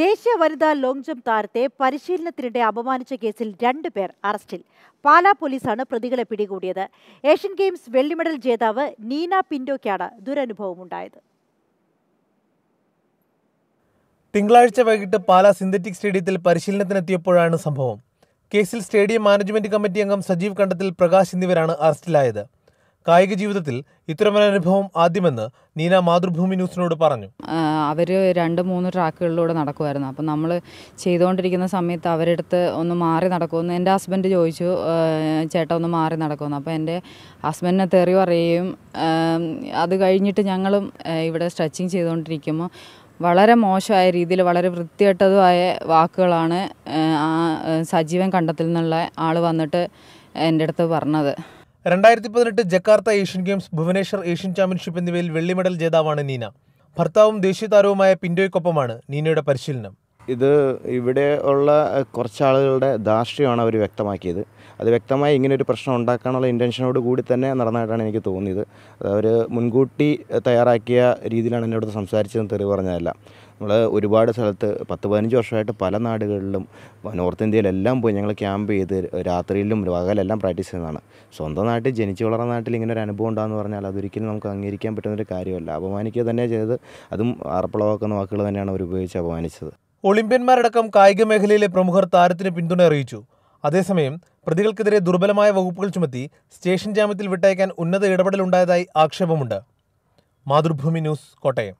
ദേശീയ വനിതാ long jump താരത്തെ പരിശീലനത്തിനിടെ അപമാനിച്ച കേസിൽ രണ്ടുപേർ അറസ്റ്റിൽ പാലാ പോലീസാണ് പ്രതികളെ പിടികൂടിയത് ഏഷ്യൻ ഗെയിംസ് വെള്ളി മെഡൽ ജേതാവ് നീന പിൻഡോയ്ക്കാണ് ദുരനുഭവമുണ്ടായത് തിങ്കളാഴ്ച വൈകിട്ട് പാലാ സിന്തറ്റിക് സ്റ്റേഡിയത്തിൽ പരിശീലനത്തിനെത്തിയപ്പോഴാണ് സംഭവം കേസിൽ സ്റ്റേഡിയം മാനേജ്മെന്റ് കമ്മിറ്റി അംഗം സജീവ് കണ്ടത്തിൽ പ്രകാശ് എന്നിവരാണ് അറസ്റ്റിലായത് കായിക ജീവിതത്തിൽ ഇത്തരമൊരനുഭവം ആദ്യമെന്ന് നീന മാതൃഭൂമി ന്യൂസിനോട് പറഞ്ഞു അവർ രണ്ട് മൂന്ന് ട്രാക്കുകളിലൂടെ നടക്കുമായിരുന്നു അപ്പം നമ്മൾ ചെയ്തുകൊണ്ടിരിക്കുന്ന സമയത്ത് അവരെടുത്ത് ഒന്ന് മാറി നടക്കുമെന്ന് എൻ്റെ ഹസ്ബൻഡ് ചോദിച്ചു ചേട്ട ഒന്ന് മാറി നടക്കുമെന്ന് അപ്പോൾ എൻ്റെ ഹസ്ബൻഡിനെ തെറി പറയുകയും അത് കഴിഞ്ഞിട്ട് ഞങ്ങളും ഇവിടെ സ്ട്രെച്ചിങ് ചെയ്തുകൊണ്ടിരിക്കുമ്പോൾ വളരെ മോശമായ രീതിയിൽ വളരെ വൃത്തികെട്ടതുമായ വാക്കുകളാണ് ആ സജീവൻ കണ്ടത്തിൽ നിന്നുള്ള ആൾ വന്നിട്ട് എൻ്റെ അടുത്ത് പറഞ്ഞത് രണ്ടായിരത്തി പതിനെട്ട് Jakarta Asian Games Bhubaneswar Asian championship എന്നിവയിൽ വെള്ളി മെഡൽ ജേതാവാണ് നീന ഭർത്താവും ദേശീയ താരവുമായ പിൻഡോയ്ക്കൊപ്പമാണ് നീനയുടെ പരിശീലനം ഇത് ഇവിടെ ഉള്ള കുറച്ച് ആളുകളുടെ ധാർഷ്ട്യമാണ് അവർ വ്യക്തമാക്കിയത് അത് വ്യക്തമായി ഇങ്ങനെ ഒരു പ്രശ്നം ഉണ്ടാക്കാനുള്ള ഇൻറ്റൻഷനോട് കൂടി തന്നെ നടന്നതായിട്ടാണ് എനിക്ക് തോന്നിയത് അവർ മുൻകൂട്ടി തയ്യാറാക്കിയ രീതിയിലാണ് എന്നോട് സംസാരിച്ചതെന്ന് തെളിവ് പറഞ്ഞതല്ല നമ്മൾ ഒരുപാട് സ്ഥലത്ത് പത്ത് പതിനഞ്ച് വർഷമായിട്ട് പല നാടുകളിലും നോർത്ത് ഇന്ത്യയിലെല്ലാം പോയി ഞങ്ങൾ ക്യാമ്പ് ചെയ്ത് രാത്രിയിലും പകലെല്ലാം പ്രാക്ടീസ് ചെയ്യുന്നതാണ് സ്വന്തം നാട്ടിൽ ജനിച്ചു വളർന്ന നാട്ടിൽ ഇങ്ങനെ ഒരു അനുഭവം ഉണ്ടാകുമെന്ന് പറഞ്ഞാൽ അതൊരിക്കലും നമുക്ക് അംഗീകരിക്കാൻ പറ്റുന്നൊരു കാര്യമല്ല അപമാനിക്കുക തന്നെ ചെയ്ത് അതും അർപ്പളവാക്കുന്ന വാക്കുകൾ തന്നെയാണ് അവർ ഉപയോഗിച്ച് അപമാനിച്ചത് ഒളിമ്പ്യന്മാരടക്കം കായിക മേഖലയിലെ പ്രമുഖർ താരത്തിന് പിന്തുണ അറിയിച്ചു അതേസമയം പ്രതികൾക്കെതിരെ ദുർബലമായ വകുപ്പുകൾ ചുമത്തി സ്റ്റേഷൻ ജാമ്യത്തിൽ വിട്ടയക്കാൻ ഉന്നത ഇടപെടലുണ്ടായതായി ആക്ഷേപമുണ്ട് മാതൃഭൂമി ന്യൂസ് കോട്ടയം